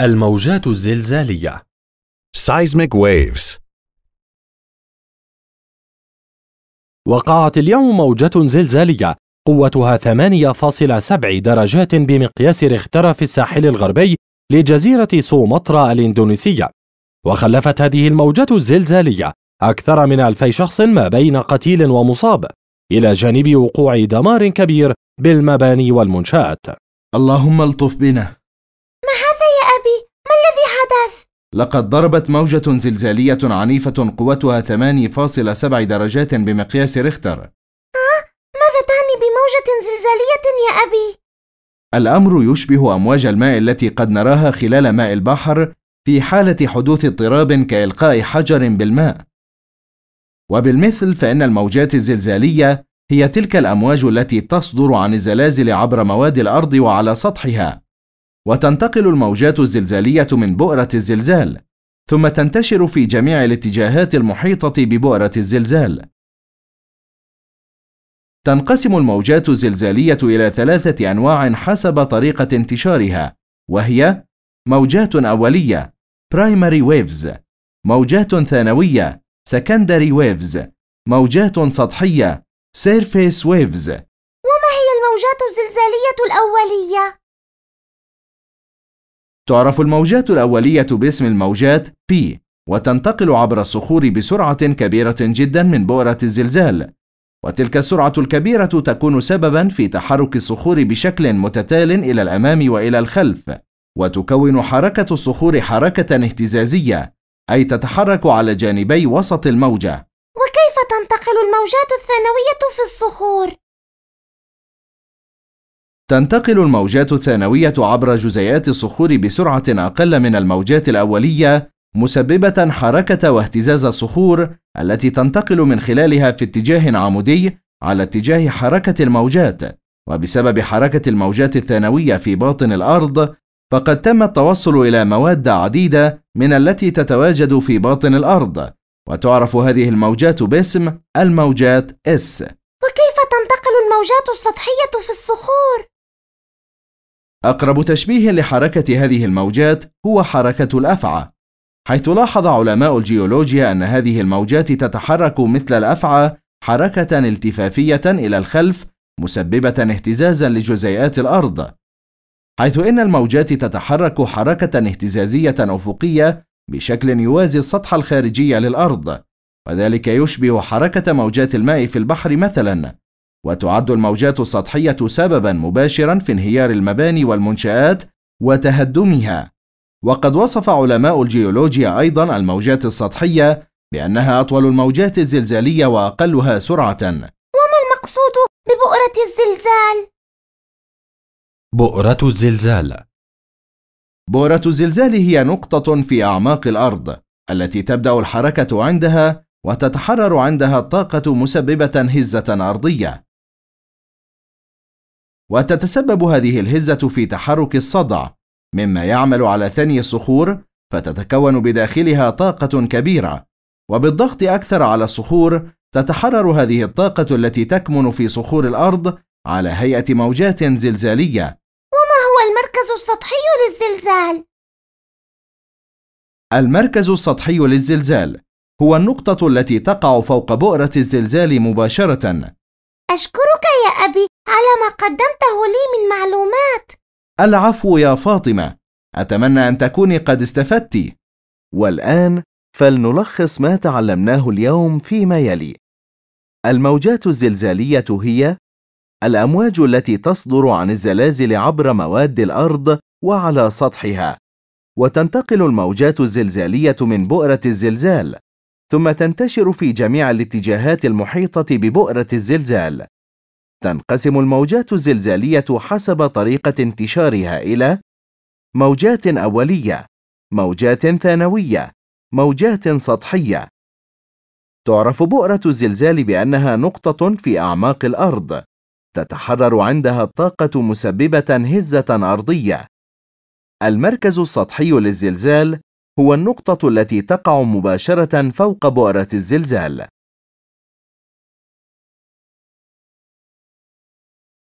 الموجات الزلزالية Seismic waves وقعت اليوم موجة زلزالية قوتها 8.7 درجات بمقياس ريختر في الساحل الغربي لجزيرة سومطرة الإندونيسية وخلفت هذه الموجة الزلزالية أكثر من ألفي شخص ما بين قتيل ومصاب إلى جانب وقوع دمار كبير بالمباني والمنشآت اللهم الطف بنا ما الذي حدث؟ لقد ضربت موجة زلزالية عنيفة قوتها 8.7 درجات بمقياس ريختر. آه؟ ماذا تعني بموجة زلزالية يا أبي؟ الأمر يشبه أمواج الماء التي قد نراها خلال ماء البحر في حالة حدوث اضطراب كإلقاء حجر بالماء. وبالمثل فإن الموجات الزلزالية هي تلك الأمواج التي تصدر عن الزلازل عبر مواد الأرض وعلى سطحها، وتنتقل الموجات الزلزالية من بؤرة الزلزال ثم تنتشر في جميع الاتجاهات المحيطة ببؤرة الزلزال. تنقسم الموجات الزلزالية إلى ثلاثة أنواع حسب طريقة انتشارها، وهي موجات أولية primary waves، موجات ثانوية secondary waves، موجات سطحية surface waves. وما هي الموجات الزلزالية الأولية؟ تعرف الموجات الأولية باسم الموجات P وتنتقل عبر الصخور بسرعة كبيرة جدا من بؤرة الزلزال وتلك السرعة الكبيرة تكون سببا في تحرك الصخور بشكل متتال إلى الأمام وإلى الخلف وتكون حركة الصخور حركة اهتزازية أي تتحرك على جانبي وسط الموجة وكيف تنتقل الموجات الثانوية في الصخور؟ تنتقل الموجات الثانوية عبر جزيئات الصخور بسرعة أقل من الموجات الأولية مسببة حركة واهتزاز الصخور التي تنتقل من خلالها في اتجاه عمودي على اتجاه حركة الموجات، وبسبب حركة الموجات الثانوية في باطن الأرض، فقد تم التوصل إلى مواد عديدة من التي تتواجد في باطن الأرض، وتعرف هذه الموجات باسم الموجات S. وكيف تنتقل الموجات السطحية في الصخور؟ أقرب تشبيه لحركة هذه الموجات هو حركة الأفعى، حيث لاحظ علماء الجيولوجيا أن هذه الموجات تتحرك مثل الأفعى حركة التفافية إلى الخلف مسببة اهتزازا لجزيئات الأرض، حيث إن الموجات تتحرك حركة اهتزازية أفقية بشكل يوازي السطح الخارجي للأرض، وذلك يشبه حركة موجات الماء في البحر مثلاً، وتعد الموجات السطحية سببا مباشرا في انهيار المباني والمنشآت وتهدمها وقد وصف علماء الجيولوجيا أيضا الموجات السطحية بأنها أطول الموجات الزلزالية وأقلها سرعة وما المقصود ببؤرة الزلزال؟ بؤرة الزلزال بؤرة الزلزال هي نقطة في أعماق الأرض التي تبدأ الحركة عندها وتتحرر عندها الطاقة مسببة هزة أرضية وتتسبب هذه الهزة في تحرك الصدع مما يعمل على ثني الصخور فتتكون بداخلها طاقة كبيرة وبالضغط أكثر على الصخور تتحرر هذه الطاقة التي تكمن في صخور الأرض على هيئة موجات زلزالية وما هو المركز السطحي للزلزال؟ المركز السطحي للزلزال هو النقطة التي تقع فوق بؤرة الزلزال مباشرة أشكرك يا أبي على ما قدمته لي من معلومات العفو يا فاطمة أتمنى أن تكوني قد استفدت والآن فلنلخص ما تعلمناه اليوم فيما يلي الموجات الزلزالية هي الأمواج التي تصدر عن الزلازل عبر مواد الأرض وعلى سطحها وتنتقل الموجات الزلزالية من بؤرة الزلزال ثم تنتشر في جميع الاتجاهات المحيطة ببؤرة الزلزال. تنقسم الموجات الزلزالية حسب طريقة انتشارها إلى موجات أولية، موجات ثانوية، موجات سطحية. تعرف بؤرة الزلزال بأنها نقطة في أعماق الأرض، تتحرر عندها الطاقة مسببة هزة أرضية. المركز السطحي للزلزال هو النقطة التي تقع مباشرة فوق بؤرة الزلزال